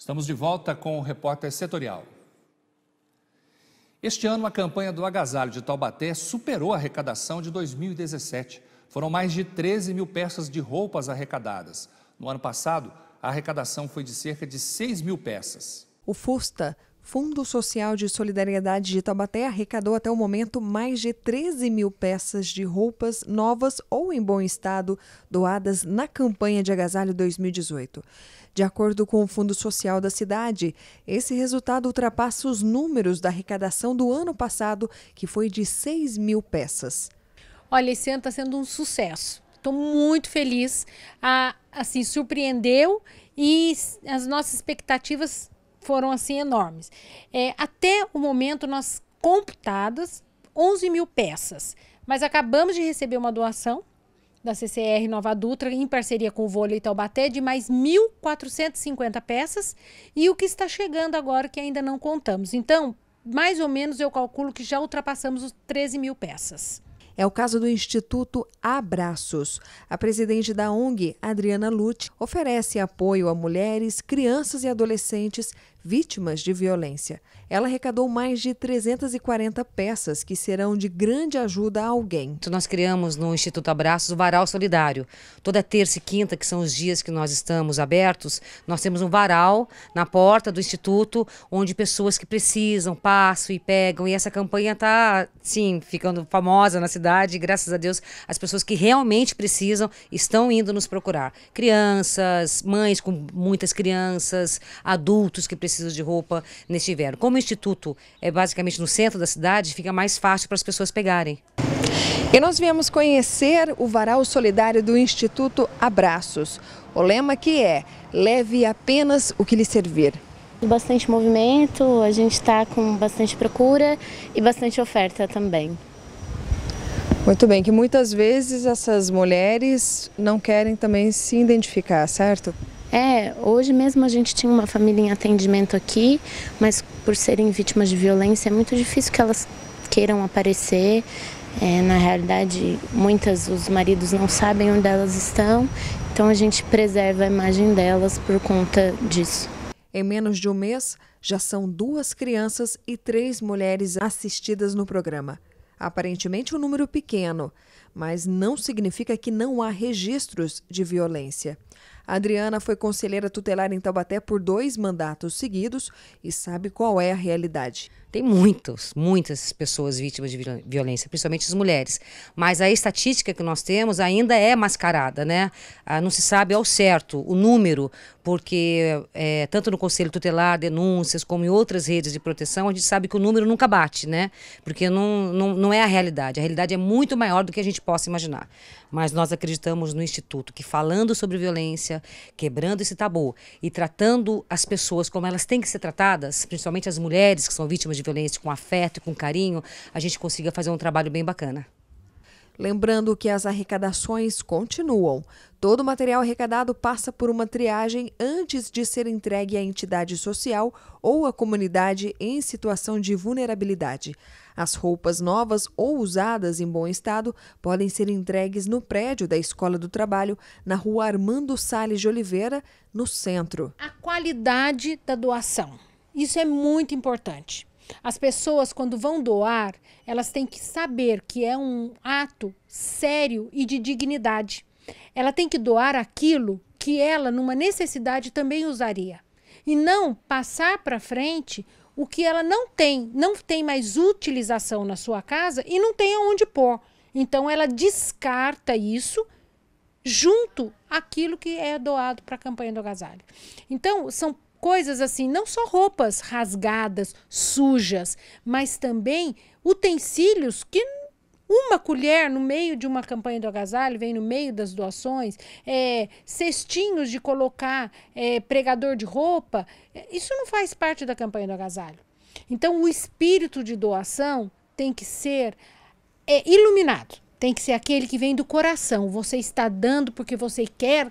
Estamos de volta com o repórter setorial. Este ano, a campanha do agasalho de Taubaté superou a arrecadação de 2017. Foram mais de 13 mil peças de roupas arrecadadas. No ano passado, a arrecadação foi de cerca de 6 mil peças. O Fusta Fundo Social de Solidariedade de Taubaté arrecadou até o momento mais de 13 mil peças de roupas novas ou em bom estado doadas na campanha de agasalho 2018. De acordo com o Fundo Social da cidade, esse resultado ultrapassa os números da arrecadação do ano passado, que foi de 6 mil peças. Olha, esse ano está sendo um sucesso. Estou muito feliz. Ah, assim, surpreendeu e as nossas expectativas foram assim enormes. É, até o momento, nós computadas 11 mil peças, mas acabamos de receber uma doação da CCR Nova Dutra, em parceria com o Vôlei Taubaté, de mais 1.450 peças e o que está chegando agora que ainda não contamos. Então, mais ou menos eu calculo que já ultrapassamos os 13 mil peças. É o caso do Instituto Abraços. A presidente da ONG, Adriana Lute, oferece apoio a mulheres, crianças e adolescentes vítimas de violência. Ela arrecadou mais de 340 peças que serão de grande ajuda a alguém. Então, nós criamos no Instituto Abraços o Varal Solidário. Toda terça e quinta, que são os dias que nós estamos abertos, nós temos um varal na porta do Instituto, onde pessoas que precisam passam e pegam. E essa campanha está, sim, ficando famosa na cidade. graças a Deus, as pessoas que realmente precisam estão indo nos procurar. Crianças, mães com muitas crianças, adultos que precisam preciso de roupa neste inverno. Como o Instituto é basicamente no centro da cidade, fica mais fácil para as pessoas pegarem. E nós viemos conhecer o varal solidário do Instituto Abraços. O lema que é, leve apenas o que lhe servir. Bastante movimento, a gente está com bastante procura e bastante oferta também. Muito bem, que muitas vezes essas mulheres não querem também se identificar, certo? É, hoje mesmo a gente tinha uma família em atendimento aqui, mas por serem vítimas de violência é muito difícil que elas queiram aparecer. É, na realidade, muitas os maridos não sabem onde elas estão, então a gente preserva a imagem delas por conta disso. Em menos de um mês, já são duas crianças e três mulheres assistidas no programa. Aparentemente um número pequeno, mas não significa que não há registros de violência. Adriana foi conselheira tutelar em Taubaté por dois mandatos seguidos e sabe qual é a realidade. Tem muitas muitas pessoas vítimas de violência, principalmente as mulheres. Mas a estatística que nós temos ainda é mascarada, né? Ah, não se sabe ao certo o número, porque é, tanto no Conselho Tutelar, denúncias, como em outras redes de proteção, a gente sabe que o número nunca bate, né? Porque não, não, não é a realidade. A realidade é muito maior do que a gente possa imaginar. Mas nós acreditamos no Instituto que, falando sobre violência, quebrando esse tabu e tratando as pessoas como elas têm que ser tratadas, principalmente as mulheres que são vítimas de de violência com afeto e com carinho, a gente consiga fazer um trabalho bem bacana. Lembrando que as arrecadações continuam. Todo o material arrecadado passa por uma triagem antes de ser entregue à entidade social ou à comunidade em situação de vulnerabilidade. As roupas novas ou usadas em bom estado podem ser entregues no prédio da Escola do Trabalho, na rua Armando Sales de Oliveira, no centro. A qualidade da doação. Isso é muito importante. As pessoas, quando vão doar, elas têm que saber que é um ato sério e de dignidade. Ela tem que doar aquilo que ela, numa necessidade, também usaria. E não passar para frente o que ela não tem, não tem mais utilização na sua casa e não tem aonde pôr. Então ela descarta isso junto àquilo que é doado para a campanha do agasalho. Então são coisas assim, não só roupas rasgadas, sujas, mas também utensílios que uma colher no meio de uma campanha do agasalho, vem no meio das doações, é, cestinhos de colocar é, pregador de roupa, é, isso não faz parte da campanha do agasalho. Então, o espírito de doação tem que ser é, iluminado, tem que ser aquele que vem do coração. Você está dando porque você quer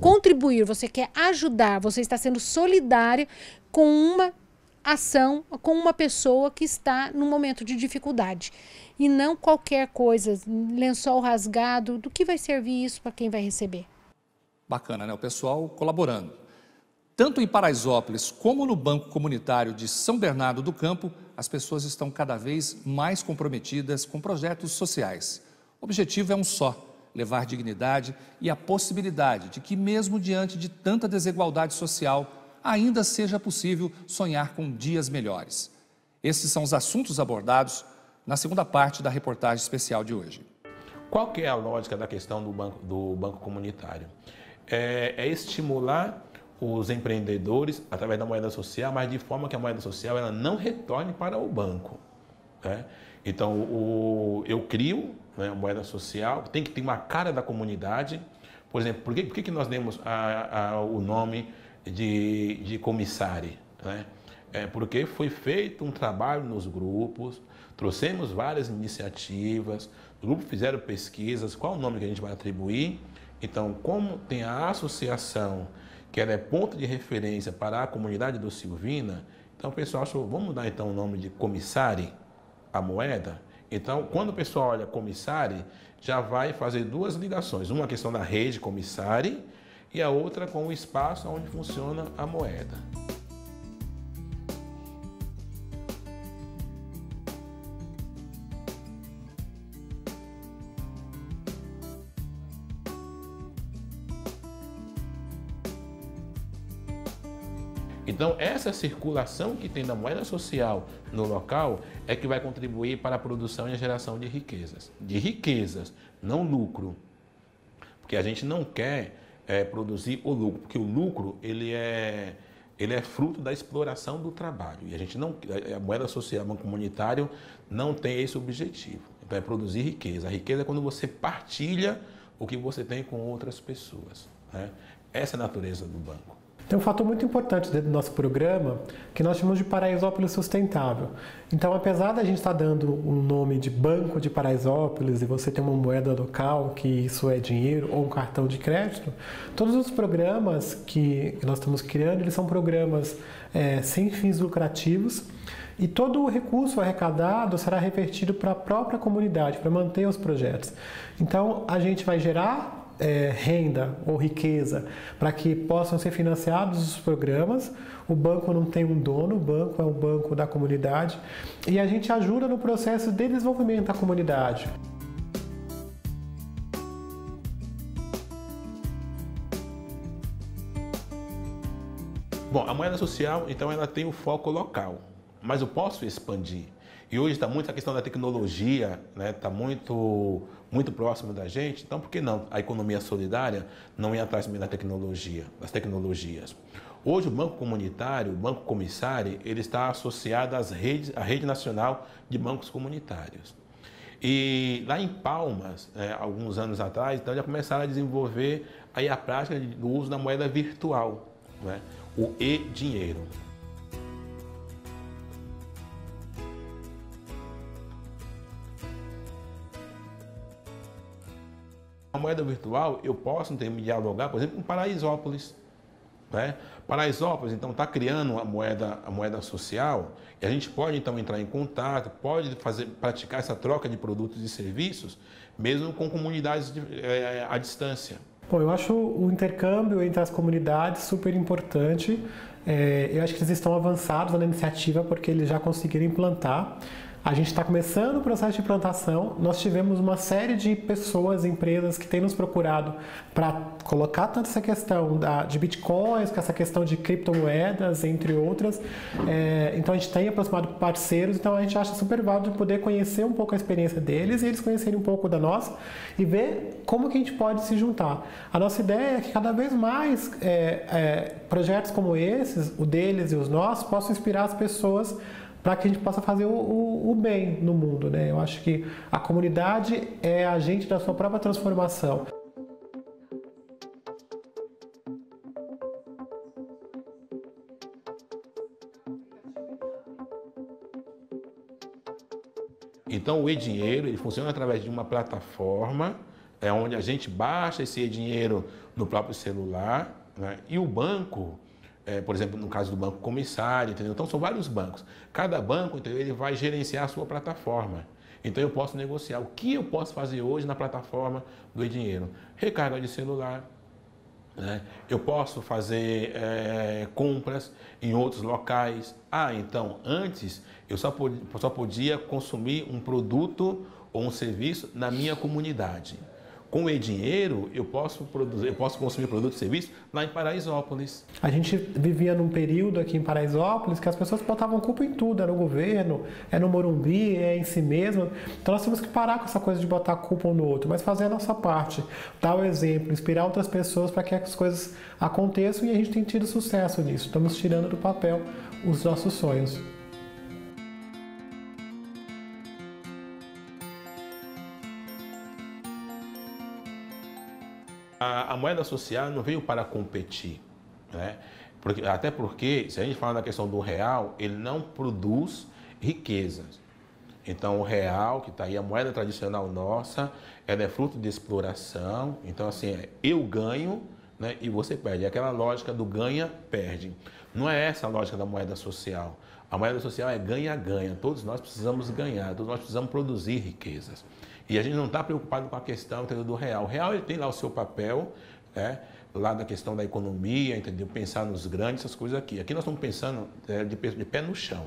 contribuir, você quer ajudar, você está sendo solidária com uma ação, com uma pessoa que está num momento de dificuldade. E não qualquer coisa, lençol rasgado, do que vai servir isso para quem vai receber? Bacana, né? O pessoal colaborando. Tanto em Paraisópolis como no Banco Comunitário de São Bernardo do Campo, as pessoas estão cada vez mais comprometidas com projetos sociais. O objetivo é um só levar dignidade e a possibilidade de que, mesmo diante de tanta desigualdade social, ainda seja possível sonhar com dias melhores. Esses são os assuntos abordados na segunda parte da reportagem especial de hoje. Qual que é a lógica da questão do banco, do banco comunitário? É, é estimular os empreendedores através da moeda social, mas de forma que a moeda social ela não retorne para o banco. Né? Então, o, eu crio né, uma moeda social, tem que ter uma cara da comunidade. Por exemplo, por que, por que, que nós demos a, a, o nome de, de comissário? Né? É porque foi feito um trabalho nos grupos, trouxemos várias iniciativas, os grupos fizeram pesquisas, qual o nome que a gente vai atribuir. Então, como tem a associação, que ela é ponto de referência para a comunidade do Silvina, então o pessoal achou, vamos dar então o nome de comissário? a moeda, então quando o pessoal olha Comissari, já vai fazer duas ligações, uma questão da rede Comissari e a outra com o espaço onde funciona a moeda. Então, essa circulação que tem da moeda social no local é que vai contribuir para a produção e a geração de riquezas. De riquezas, não lucro. Porque a gente não quer é, produzir o lucro, porque o lucro ele é, ele é fruto da exploração do trabalho. E a gente não, a moeda social, banco comunitário, não tem esse objetivo. Então, é produzir riqueza. A riqueza é quando você partilha o que você tem com outras pessoas. Né? Essa é a natureza do banco. Tem um fator muito importante dentro do nosso programa que nós chamamos de Paraisópolis Sustentável. Então, apesar da gente estar tá dando um nome de Banco de Paraisópolis e você ter uma moeda local, que isso é dinheiro ou um cartão de crédito, todos os programas que nós estamos criando, eles são programas é, sem fins lucrativos e todo o recurso arrecadado será revertido para a própria comunidade, para manter os projetos. Então, a gente vai gerar é, renda ou riqueza para que possam ser financiados os programas. O banco não tem um dono, o banco é o banco da comunidade e a gente ajuda no processo de desenvolvimento da comunidade. Bom, a moeda social, então, ela tem o um foco local, mas eu posso expandir e hoje está muito a questão da tecnologia, está né? Tá muito, muito próximo da gente. Então, por que não a economia solidária não ir atrás também da tecnologia, das tecnologias? Hoje, o Banco Comunitário, o Banco Comissário, ele está associado às redes, à Rede Nacional de Bancos Comunitários. E lá em Palmas, é, alguns anos atrás, então já começaram a desenvolver aí a prática do uso da moeda virtual, né? o e-dinheiro. moeda virtual, eu posso ter, dialogar, por exemplo, com Paraisópolis. Né? Paraisópolis, então, está criando a moeda, a moeda social e a gente pode, então, entrar em contato, pode fazer, praticar essa troca de produtos e serviços, mesmo com comunidades de, é, à distância. Bom, eu acho o intercâmbio entre as comunidades super importante. É, eu acho que eles estão avançados na iniciativa porque eles já conseguiram implantar a gente está começando o processo de implantação. Nós tivemos uma série de pessoas, empresas que têm nos procurado para colocar tanto essa questão da, de bitcoins, com essa questão de criptomoedas, entre outras. É, então a gente tem aproximado parceiros, então a gente acha super válido poder conhecer um pouco a experiência deles e eles conhecerem um pouco da nossa e ver como que a gente pode se juntar. A nossa ideia é que cada vez mais é, é, projetos como esses, o deles e os nossos, possam inspirar as pessoas para que a gente possa fazer o, o, o, bem no mundo. Né? Eu acho que a comunidade é agente da sua própria transformação. Então o e-dinheiro ele funciona através de uma plataforma, é onde a gente baixa esse e-dinheiro no próprio celular, né? e o banco é, por exemplo, no caso do banco comissário, entendeu? Então são vários bancos. Cada banco, entendeu? Ele vai gerenciar a sua plataforma. Então eu posso negociar o que eu posso fazer hoje na plataforma do dinheiro. Recarga de celular, né? eu posso fazer é, compras em outros locais. Ah, então antes eu só, só podia consumir um produto ou um serviço na minha comunidade com o dinheiro eu posso produzir, eu posso consumir produto e serviço lá em Paraisópolis. A gente vivia num período aqui em Paraisópolis que as pessoas botavam culpa em tudo, era o governo, é no Morumbi, é em si mesmo. Então nós temos que parar com essa coisa de botar culpa um no outro, mas fazer a nossa parte, dar o exemplo, inspirar outras pessoas para que as coisas aconteçam e a gente tem tido sucesso nisso. Estamos tirando do papel os nossos sonhos. moeda social não veio para competir, né? Porque, até porque, se a gente falar na questão do real, ele não produz riquezas. Então, o real, que está aí, a moeda tradicional nossa, ela é fruto de exploração. Então, assim, é, eu ganho né, e você perde. É aquela lógica do ganha, perde. Não é essa a lógica da moeda social. A moeda social é ganha-ganha. Todos nós precisamos ganhar, todos nós precisamos produzir riquezas. E a gente não está preocupado com a questão entendeu, do real. O real ele tem lá o seu papel, né, lá da questão da economia, entendeu? pensar nos grandes, essas coisas aqui. Aqui nós estamos pensando é, de, de pé no chão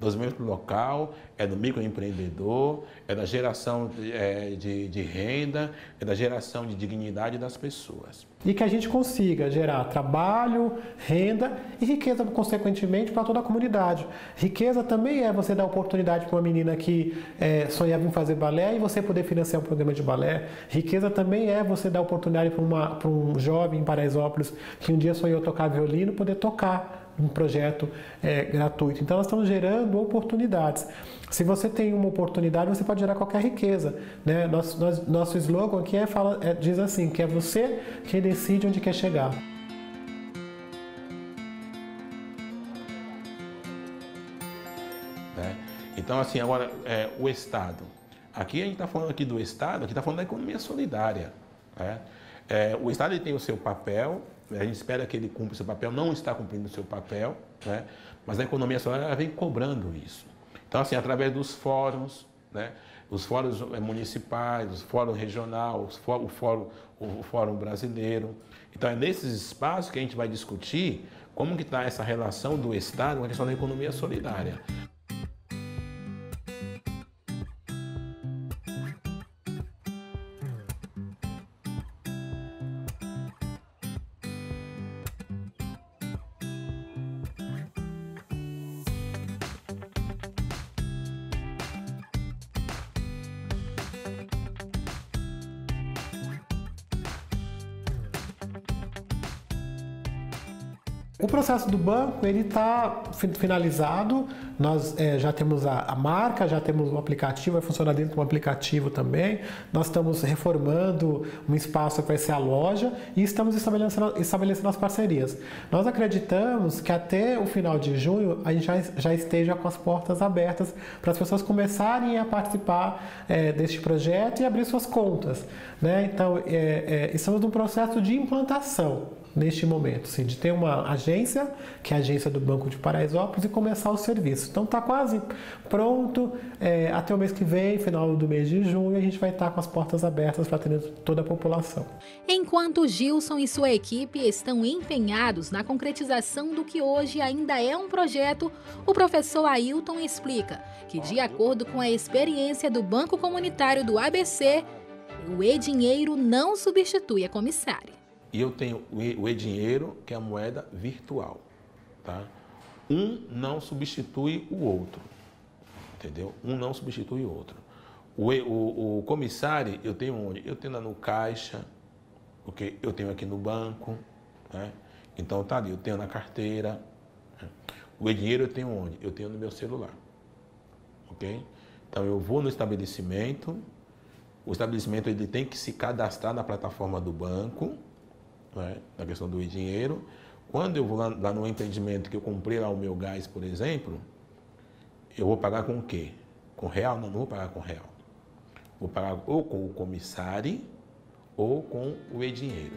dos mesmos local, é do microempreendedor, é da geração de, é, de, de, renda, é da geração de dignidade das pessoas. E que a gente consiga gerar trabalho, renda e riqueza, consequentemente, para toda a comunidade. Riqueza também é você dar oportunidade para uma menina que é, sonhava em fazer balé e você poder financiar um programa de balé. Riqueza também é você dar oportunidade para um jovem em Paraisópolis que um dia sonhou tocar violino poder tocar um projeto é, gratuito. Então, nós estamos gerando oportunidades. Se você tem uma oportunidade, você pode gerar qualquer riqueza. Né? Nosso, nós, nosso slogan aqui é, fala, é, diz assim, que é você quem decide onde quer chegar. É. Então, assim, agora, é, o Estado. Aqui a gente está falando aqui do Estado, aqui está falando da economia solidária. Né? É, o Estado tem o seu papel, a gente espera que ele cumpra o seu papel, não está cumprindo o seu papel, né? mas a economia solidária vem cobrando isso. Então, assim, através dos fóruns, né? os fóruns eh, municipais, os fóruns regional, o, fórum, o fórum brasileiro. Então, é nesses espaços que a gente vai discutir como que está essa relação do Estado com a questão da economia solidária. O processo do banco ele está finalizado. Nós é, já temos a, a, marca, já temos o aplicativo, vai funcionar dentro de um aplicativo também. Nós estamos reformando um espaço que vai ser a loja e estamos estabelecendo, estabelecendo as parcerias. Nós acreditamos que até o final de junho a gente já, já esteja com as portas abertas para as pessoas começarem a participar é, deste projeto e abrir suas contas. Né? Então, é, é estamos num processo de implantação neste momento, assim, de ter uma agência, que é a agência do Banco de Paraisópolis, e começar o serviço. Então está quase pronto, é, até o mês que vem, final do mês de junho, a gente vai estar tá com as portas abertas para atender toda a população. Enquanto Gilson e sua equipe estão empenhados na concretização do que hoje ainda é um projeto, o professor Ailton explica que, de acordo com a experiência do Banco Comunitário do ABC, o e-dinheiro não substitui a comissária. E eu tenho o e-dinheiro, que é a moeda virtual. Tá? Um não substitui o outro. Entendeu? Um não substitui o outro. O, o, o comissário, eu tenho onde? Eu tenho lá no caixa, porque eu tenho aqui no banco. Né? Então tá ali, eu tenho na carteira. Né? O dinheiro eu tenho onde? Eu tenho no meu celular. Ok? Então eu vou no estabelecimento. O estabelecimento ele tem que se cadastrar na plataforma do banco né? na questão do dinheiro. Quando eu vou lá, lá, no empreendimento que eu comprei lá o meu gás, por exemplo, eu vou pagar com o quê? Com real? Não, não vou pagar com real. Vou pagar ou com o comissário ou com o e-dinheiro.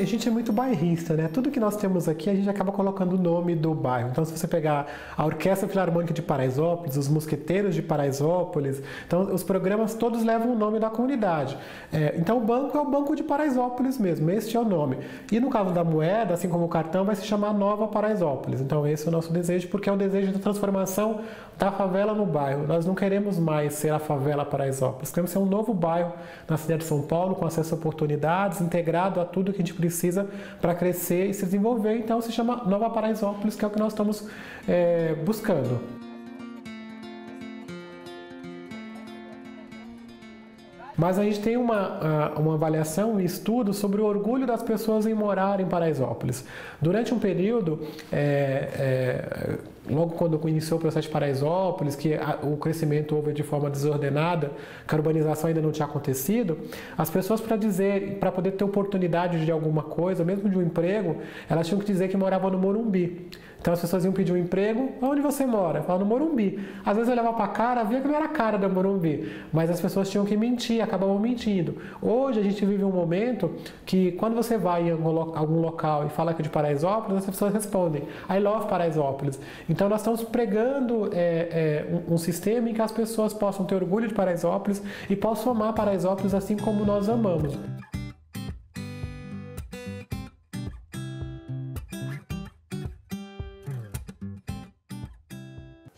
a gente é muito bairrista, né? Tudo que nós temos aqui, a gente acaba colocando o nome do bairro. Então, se você pegar a Orquestra Filarmônica de Paraisópolis, os Mosqueteiros de Paraisópolis, então os programas todos levam o nome da comunidade. É, então, o banco é o Banco de Paraisópolis mesmo, este é o nome. E no caso da moeda, assim como o cartão, vai se chamar Nova Paraisópolis. Então, esse é o nosso desejo, porque é o desejo da transformação da favela no bairro. Nós não queremos mais ser a favela Paraisópolis, queremos ser um novo bairro na cidade de São Paulo, com acesso a oportunidades, integrado a tudo que a gente precisa para crescer e se desenvolver. Então se chama Nova Paraisópolis, que é o que nós estamos é, buscando. Mas a gente tem uma, uma avaliação, um estudo sobre o orgulho das pessoas em morar em Paraisópolis. Durante um período, é, é, logo quando iniciou o processo de Paraisópolis, que a, o crescimento houve de forma desordenada, que a urbanização ainda não tinha acontecido, as pessoas para dizer, para poder ter oportunidade de alguma coisa, mesmo de um emprego, elas tinham que dizer que moravam no Morumbi. Então as pessoas iam pedir um emprego, onde você mora? Fala no Morumbi. Às vezes eu olhava para a cara, via que não era a cara do Morumbi, mas as pessoas tinham que mentir, acabavam mentindo. Hoje a gente vive um momento que quando você vai em algum local e fala que é de Paraisópolis, as pessoas respondem, I love Paraisópolis. Então, nós estamos pregando é, é, um, um, sistema em que as pessoas possam ter orgulho de Paraisópolis e possam amar Paraisópolis assim como nós amamos.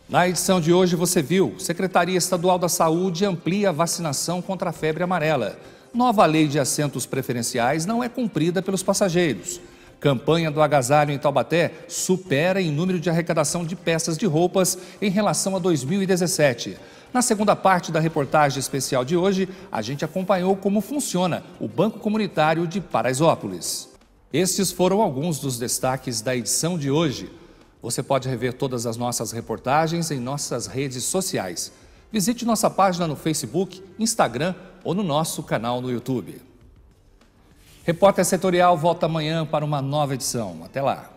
Na edição de hoje você viu: Secretaria Estadual da Saúde amplia a vacinação contra a febre amarela. Nova lei de assentos preferenciais não é cumprida pelos passageiros. Campanha do agasalho em Taubaté supera em número de arrecadação de peças de roupas em relação a 2017. Na segunda parte da reportagem especial de hoje, a gente acompanhou como funciona o Banco Comunitário de Paraisópolis. Estes foram alguns dos destaques da edição de hoje. Você pode rever todas as nossas reportagens em nossas redes sociais. Visite nossa página no Facebook, Instagram ou no nosso canal no YouTube. Repórter Setorial volta amanhã para uma nova edição. Até lá.